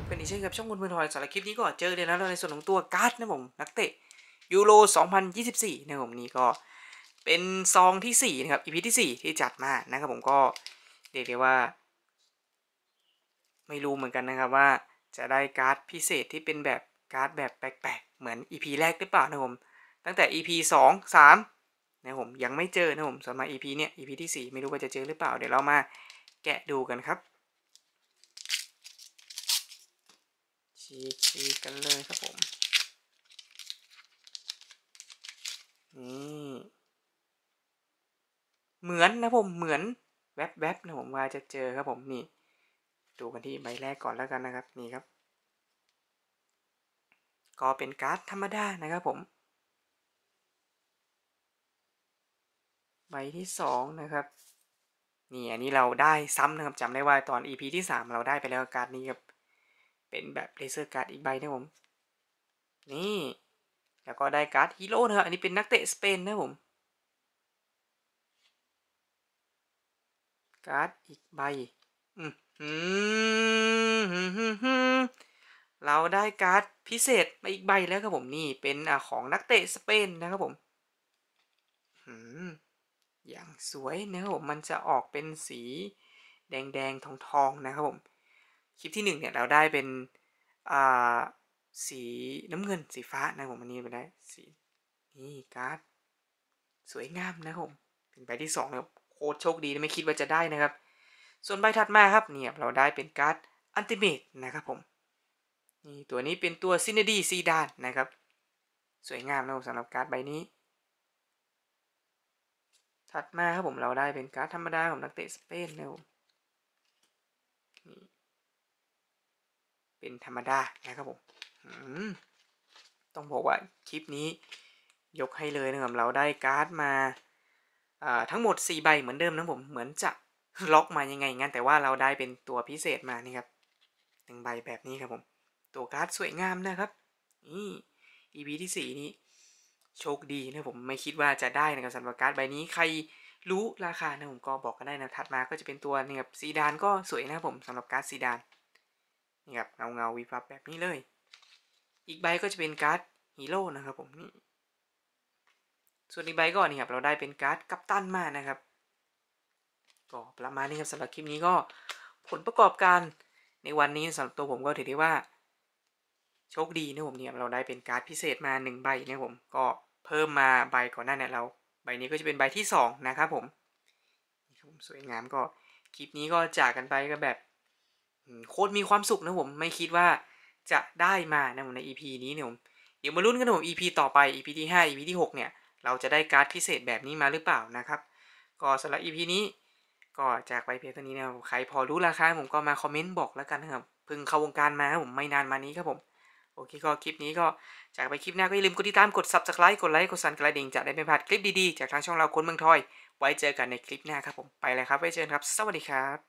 มเป็นอีเช่นกับช่องคุณเพื่อนทอยสำหรับคลิปนี้ก็เจอเลยนะเราในส่วนของตัวการ์ดนะผม นักเตะยูโร2024นะผมนี่ก็เป็นซองที่4นะครับอีพีที่ 4 ที่จัดมานะครับผมก็เรียกได้ว่าไม่รู้เหมือนกันนะครับว่าจะได้การ์ดพิเศษที่เป็นแบบการ์ดแบบแปลกๆเหมือนอีพีแรกหรือเปล่านะผม ตั้งแต่ออีีพสงสามนะผมยังไม่เจอนะผมส่วนมาพีเนี้ยอีพีที่ 4 ไม่รู้ว่าจะเจอหรือเปล่าเดี๋ยวเรามาแกะดูกันครับฉีกฉีกกันเลยครับผมนี่เหมือนนะผมเหมือนแวบๆนะผมว่าจะเจอครับผมนี่ดูกันที่ใบแรกก่อนแล้วกันนะครับนี่ครับ ก็เป็นการ์ดธรรมดานะครับผมใบที่สองนะครับนี่อันนี้เราได้ซ้ำนะครับจำได้ว่าตอน EP ที่สามเราได้ไปแล้วการ์ดนี้ครับเป็นแบบเลเซอร์การ์ดอีกใบนะผมนี่ แล้วก็ได้การ์ดฮีโร่นะครับอันนี้เป็นนักเตะสเปนนะผมการ์ดอีกใบ เราได้การ์ดพิเศษมาอีกใบแล้วครับผมนี่เป็นของนักเตะสเปนนะครับผมอย่างสวยนะครับผมมันจะออกเป็นสีแดงๆทองๆนะครับผมคลิปที่1เนี่ยเราได้เป็นสีน้ำเงินสีฟ้านะผมอันนี้ไปได้สีนี่การ์ดสวยงามนะผมเป็นใบที่2นะครับโคตรโชคดีไม่คิดว่าจะได้นะครับ ส่วนใบถัดมาครับเนี่ยเราได้เป็นการ์ดอันติเมตนะครับผมนี่ตัวนี้เป็นตัวซินเนดีซีดานนะครับสวยงามนะผมสำหรับการ์ดใบนี้ ถัดมาครับผมเราได้เป็นการ์ดธรรมดาของนักเตะสเปนนะครับเป็นธรรมดานะครับผมต้องบอกว่าคลิปนี้ ยกให้เลยนะครับเราได้การ์ดมาทั้งหมด 4 ใบเหมือนเดิมนะผมเหมือนจะล็อกมายังไงงั้นแต่ว่าเราได้เป็นตัวพิเศษมานี่ครับหนึ่งใบแบบนี้ครับผม ตัวการ์ดสวยงามนะครับ นี่ EP ที่ 4 นี้ โชคดีนะผมไม่คิดว่าจะได้นะครับสำหรับการ์ดใบนี้ใครรู้ราคานะผมก็บอกกันได้นะถัดมาก็จะเป็นตัวนี่ครับซีดานก็สวยนะครับผมสำหรับการ์ดซีดานนีบเงาเงาวิพับแบบนี้เลย อีกใบก็จะเป็นการ์ดฮีโร่นะครับผมนี่ส่วนอีกใบก่นนี่ครับเราได้เป็นการ์ดกัปตันมานะครับ ก็ประมาณนี้ครับสำหรับคลิปนี้ก็ผลประกอบการในวันนี้สำหรับตัวผมก็ถือได้ว่า โชคดีนะผมเนี่ยเราได้เป็นการ์ดพิเศษมา1ใบนะผมก็เพิ่มมาใบก่อนหน้าเนี่ยเราใบนี้ก็จะเป็นใบที่2นะครับผมสวยงามก็คลิปนี้ก็จากกันไปก็แบบโคตรมีความสุขนะผมไม่คิดว่าจะได้มานะผมใน EP นี้เนี่ยผมเดี๋ยวมาลุ้นกันผม EP ต่อไป EP ที่ 5 EP ที่ 6 เนี่ย เราจะได้การ์ดพิเศษแบบนี้มาหรือเปล่านะครับ ก็สำหรับ EP นี้ ก็จากไปเพียงเท่านี้นะครับใครพอรู้ราคาผมก็มาคอมเมนต์บอกแล้วกันครับเพิ่งเข้าวงการมาครับผมไม่นานมานี้ครับผม โอเคก็คลิปนี้ก็จากไปคลิปหน้า ก็อย่าลืมกดติดตามกด subscribe กดไลค์กดสันกระดิ่งจะได้ไม่พลาดคลิปดีๆจากทางช่องเราคนเมืองทอย ไว้เจอกันในคลิปหน้าครับผมไปเลยครับไว้เจอกันครับ สวัสดีครับ